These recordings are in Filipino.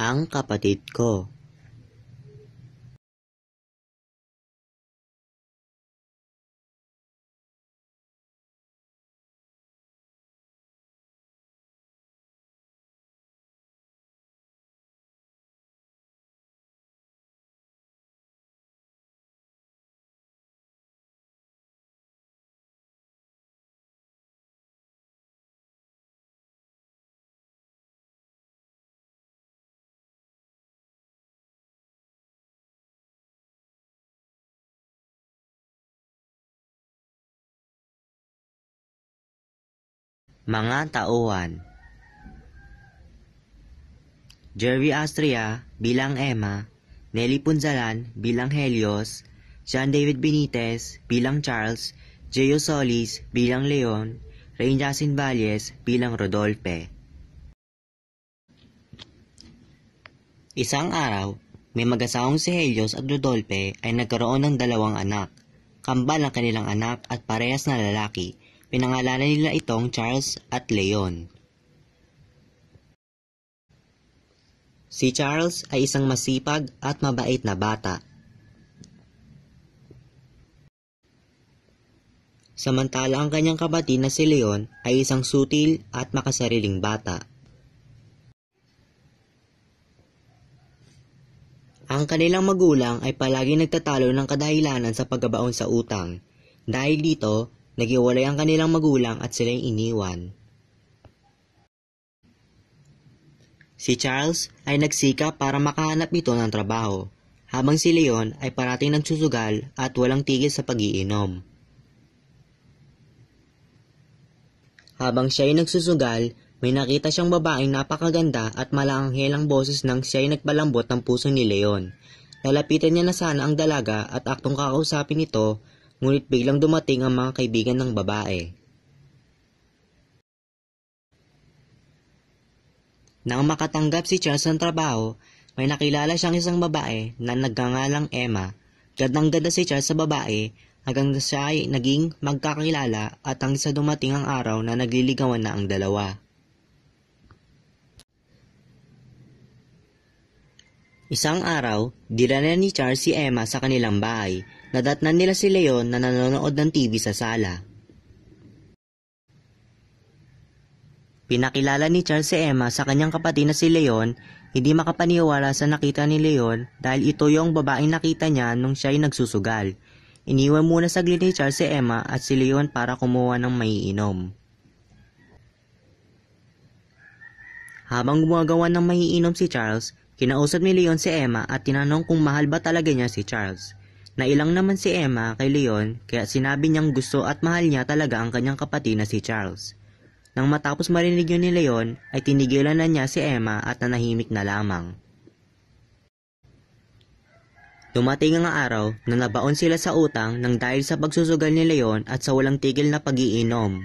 ang kapatid ko Mga tauhan Jerry Astria bilang Emma, Nelly Punzalan bilang Helios, Sean David Benitez bilang Charles, Gio Solis bilang Leon, Rain Jacin Valles bilang Rodolpe. Isang araw, may mag-asawang si Helios at Rodolpe ay nagkaroon ng dalawang anak, kambal ang kanilang anak at parehas na lalaki Pinangalanan nila itong Charles at Leon. Si Charles ay isang masipag at mabait na bata. Samantala ang kanyang kapatid na si Leon ay isang sutil at makasariling bata. Ang kanilang magulang ay palagi nagtatalo ng kadahilanan sa paggabaon sa utang. Dahil dito, Nagiwalay ang kanilang magulang at sila'y iniwan. Si Charles ay nagsika para makahanap ito ng trabaho, habang si Leon ay parating nagsusugal at walang tigil sa pagiinom. Habang siya ay nagsusugal, may nakita siyang babaeng napakaganda at malanghelang boses nang siya ay nagpalambot ng puso ni Leon. Lalapitan niya na sana ang dalaga at aktong kakausapin ito ngunit biglang dumating ang mga kaibigan ng babae. Nang makatanggap si Charles ng trabaho, may nakilala siyang isang babae na nagngangalang Emma. Gandang ganda si Charles sa babae hanggang siya ay naging magkakilala at ang isa dumating ang araw na nagliligawan na ang dalawa. Isang araw, dinala ni Charles si Emma sa kanilang bahay. Nadatnan nila si Leon na nanonood ng TV sa sala. Pinakilala ni Charles si Emma sa kanyang kapatid na si Leon, hindi makapaniwala sa nakita ni Leon dahil ito yung babaeng nakita niya nung siya ay nagsusugal. Iniwan muna saglit ni Charles si Emma at si Leon para kumuha ng maiinom. Habang gumagawa ng maiinom si Charles, Kinausap ni Leon si Emma at tinanong kung mahal ba talaga niya si Charles. Nailang naman si Emma kay Leon kaya sinabi niyang gusto at mahal niya talaga ang kanyang kapatid na si Charles. Nang matapos marinig yun ni Leon ay tinigilan na niya si Emma at nanahimik na lamang. Dumating ang araw na nabaon sila sa utang nang dahil sa pagsusugal ni Leon at sa walang tigil na pagiinom.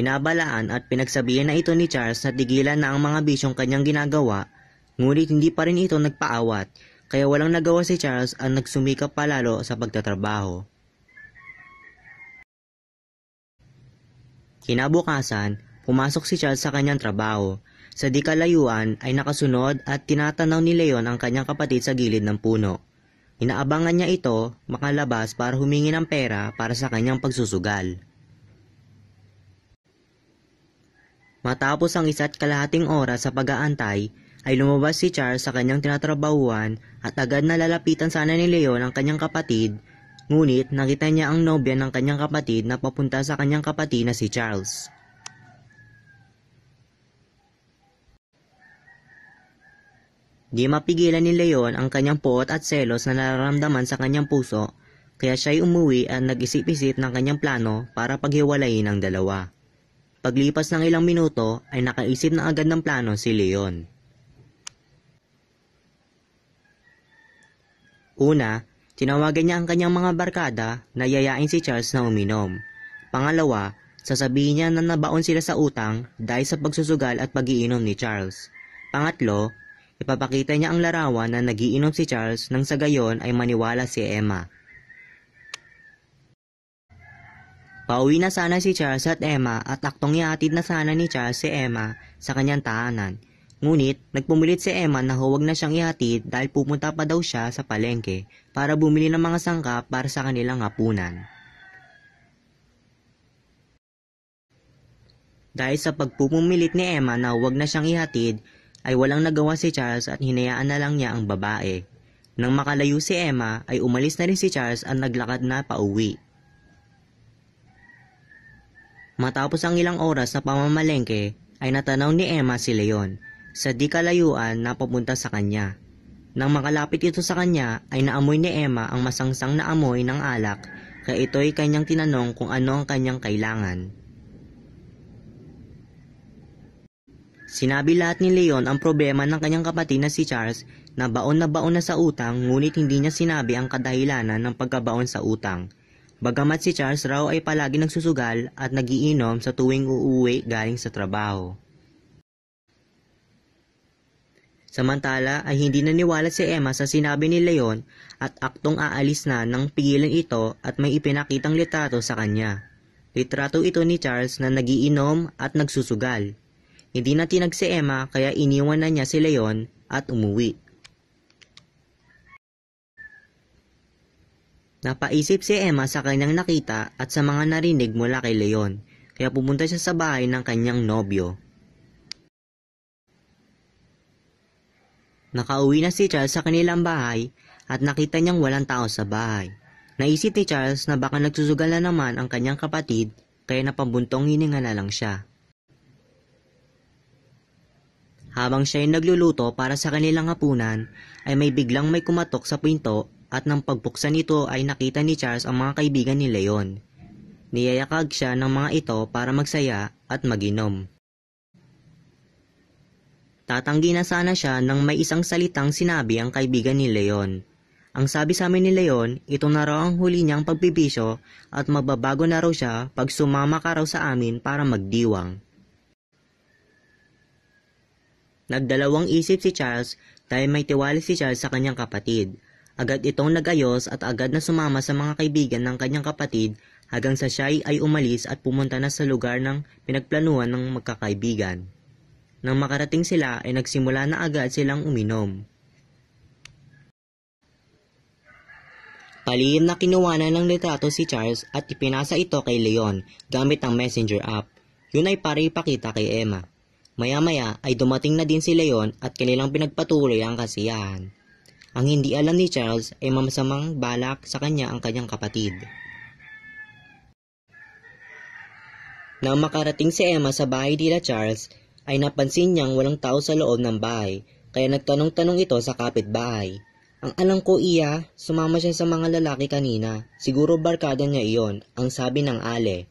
Binabalaan at pinagsabihan na ito ni Charles na tigilan na ang mga bisyong kanyang ginagawa, ngunit hindi pa rin ito nagpaawat, kaya walang nagawa si Charles ang nagsumikap palalo sa pagtatrabaho. Kinabukasan, pumasok si Charles sa kanyang trabaho. Sa di kalayuan ay nakasunod at tinatanaw ni Leon ang kanyang kapatid sa gilid ng puno. Inaabangan niya ito makalabas para humingi ng pera para sa kanyang pagsusugal. Matapos ang isa't kalahating oras sa pag-aantay, ay lumabas si Charles sa kanyang tinatrabahuan at agad na lalapitan sana ni Leon ang kanyang kapatid, ngunit nakita niya ang nobya ng kanyang kapatid na papunta sa kanyang kapatid na si Charles. Di mapigilan ni Leon ang kanyang poot at selos na nararamdaman sa kanyang puso, kaya ay umuwi at nag-isip-isip ng kanyang plano para paghiwalayin ang dalawa. Paglipas ng ilang minuto ay nakaisip na agad ng plano si Leon. Una, tinawagan niya ang kanyang mga barkada na yayain si Charles na uminom. Pangalawa, sasabihin niya na nabaon sila sa utang dahil sa pagsusugal at pagiinom ni Charles. Pangatlo, ipapakita niya ang larawan na nagiinom si Charles nang sa gayon ay maniwala si Emma. Pauwi na sana si Charles at Emma at aktong ihatid na sana ni Charles si Emma sa kanyang tahanan. Ngunit, nagpumilit si Emma na huwag na siyang ihatid dahil pupunta pa daw siya sa palengke para bumili ng mga sangkap para sa kanilang hapunan. Dahil sa pagpupumilit ni Emma na huwag na siyang ihatid, ay walang nagawa si Charles at hinayaan na lang niya ang babae. Nang makalayo si Emma, ay umalis na rin si Charles at naglakad na pauwi. Matapos ang ilang oras na pamamalengke ay natanaw ni Emma si Leon sa di kalayuan na papunta sa kanya. Nang makalapit ito sa kanya ay naamoy ni Emma ang masangsang na amoy ng alak kaya ito'y kanyang tinanong kung ano ang kanyang kailangan. Sinabi lahat ni Leon ang problema ng kanyang kapatid na si Charles na baon na baon na sa utang ngunit hindi niya sinabi ang kadahilanan ng pagkabaon sa utang. Bagamat si Charles raw ay palagi nagsusugal at nagiinom sa tuwing uuwi galing sa trabaho. Samantala ay hindi naniwala si Emma sa sinabi ni Leon at aktong aalis na nang pigilan ito at may ipinakitang litrato sa kanya. Litrato ito ni Charles na nagiinom at nagsusugal. Hindi na tinag si Emma kaya iniwan na niya si Leon at umuwi. Napaisip si Emma sa kanyang nakita at sa mga narinig mula kay Leon, kaya pumunta siya sa bahay ng kanyang nobyo. Nakauwi na si Charles sa kanilang bahay at nakita niyang walang tao sa bahay. Naisip ni Charles na baka nagsusugal naman ang kanyang kapatid kaya napambuntong hininga na lang siya. Habang siya ay nagluluto para sa kanilang hapunan, ay may biglang may kumatok sa pinto at nang pagbuksan nito ay nakita ni Charles ang mga kaibigan ni Leon. Niyayakag siya ng mga ito para magsaya at maginom. Tatanggi na sana siya nang may isang salitang sinabi ang kaibigan ni Leon. Ang sabi sa amin ni Leon, ito na raw ang huli niyang pagbibisyo at mababago na raw siya pag sumama ka raw sa amin para magdiwang. Nagdalawang isip si Charles dahil may tiwala si Charles sa kanyang kapatid Agad itong nagayos at agad na sumama sa mga kaibigan ng kanyang kapatid hanggang sa siya ay umalis at pumunta na sa lugar ng pinagplanuhan ng magkakaibigan. Nang makarating sila ay nagsimula na agad silang uminom. Palihim na kinuwanan ng litrato si Charles at ipinasa ito kay Leon gamit ang messenger app. Yun ay para ipakita kay Emma. Maya-maya ay dumating na din si Leon at kanilang pinagpatuloy ang kasiyahan. Ang hindi alam ni Charles ay mamasamang balak sa kanya ang kanyang kapatid. Nang makarating si Emma sa bahay nila Charles, ay napansin niyang walang tao sa loob ng bahay, kaya nagtanong-tanong ito sa kapitbahay. Ang alam ko iya, sumama siya sa mga lalaki kanina, siguro barkada niya iyon, ang sabi ng ale.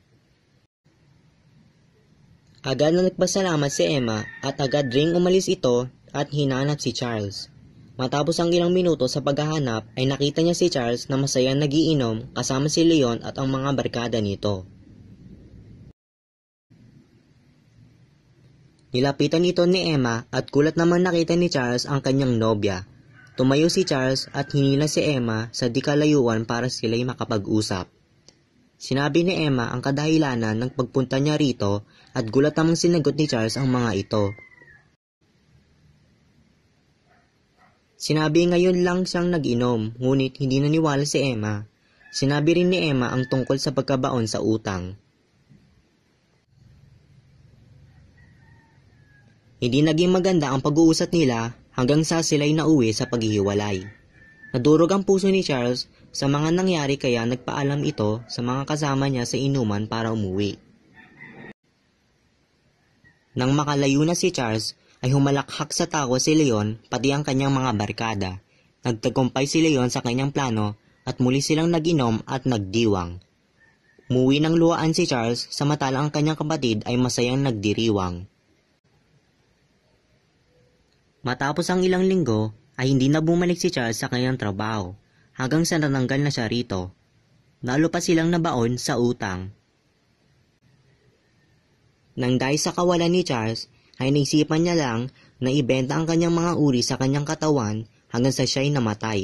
Agad na nagpasalamat si Emma at agad ring umalis ito at hinanap si Charles. Matapos ang ilang minuto sa paghahanap ay nakita niya si Charles na masaya nagiinom kasama si Leon at ang mga barkada nito. Nilapitan ito ni Emma at kulat naman nakita ni Charles ang kanyang nobya. Tumayo si Charles at hinila si Emma sa dikalayuan para sila'y makapag-usap. Sinabi ni Emma ang kadahilanan ng pagpunta niya rito at gulat namang sinagot ni Charles ang mga ito. Sinabi ngayon lang siyang nag-inom, ngunit hindi naniwala si Emma. Sinabi rin ni Emma ang tungkol sa pagkabaon sa utang. Hindi naging maganda ang pag-uusat nila hanggang sa sila'y nauwi sa paghihiwalay. Nadurog ang puso ni Charles sa mga nangyari kaya nagpaalam ito sa mga kasama niya sa inuman para umuwi. Nang makalayo na si Charles, ay humalakhak sa tawa si Leon pati ang kanyang mga barkada. Nagtagumpay si Leon sa kanyang plano at muli silang naginom at nagdiwang. Muwi ng luwaan si Charles samatalang ang kanyang kapatid ay masayang nagdiriwang. Matapos ang ilang linggo ay hindi na bumalik si Charles sa kanyang trabaho hanggang sa nananggal na siya rito. Lalo pa silang nabaon sa utang. Nang dahil sa kawalan ni Charles ay naisipan niya lang na ibenta ang kanyang mga uri sa kanyang katawan hanggang sa siya ay namatay.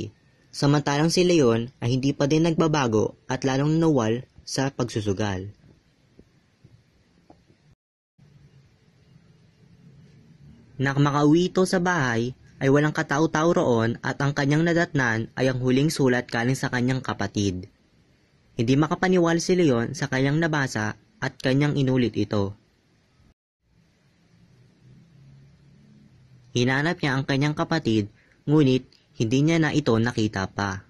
Samantalang si Leon ay hindi pa din nagbabago at lalong nawal sa pagsusugal. Nakmakauwi ito sa bahay ay walang katao-tao roon at ang kanyang nadatnan ay ang huling sulat kaling sa kanyang kapatid. Hindi makapaniwala si Leon sa kanyang nabasa at kanyang inulit ito. Hinanap niya ang kanyang kapatid, ngunit hindi niya na ito nakita pa.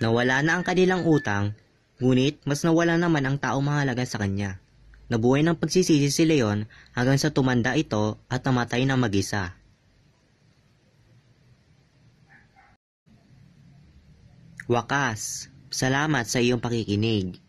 Nawala na ang kanilang utang, ngunit mas nawala naman ang taong mahalaga sa kanya. Nabuhay ng pagsisisi si Leon hanggang sa tumanda ito at namatay na mag-isa. Wakas, salamat sa iyong pakikinig.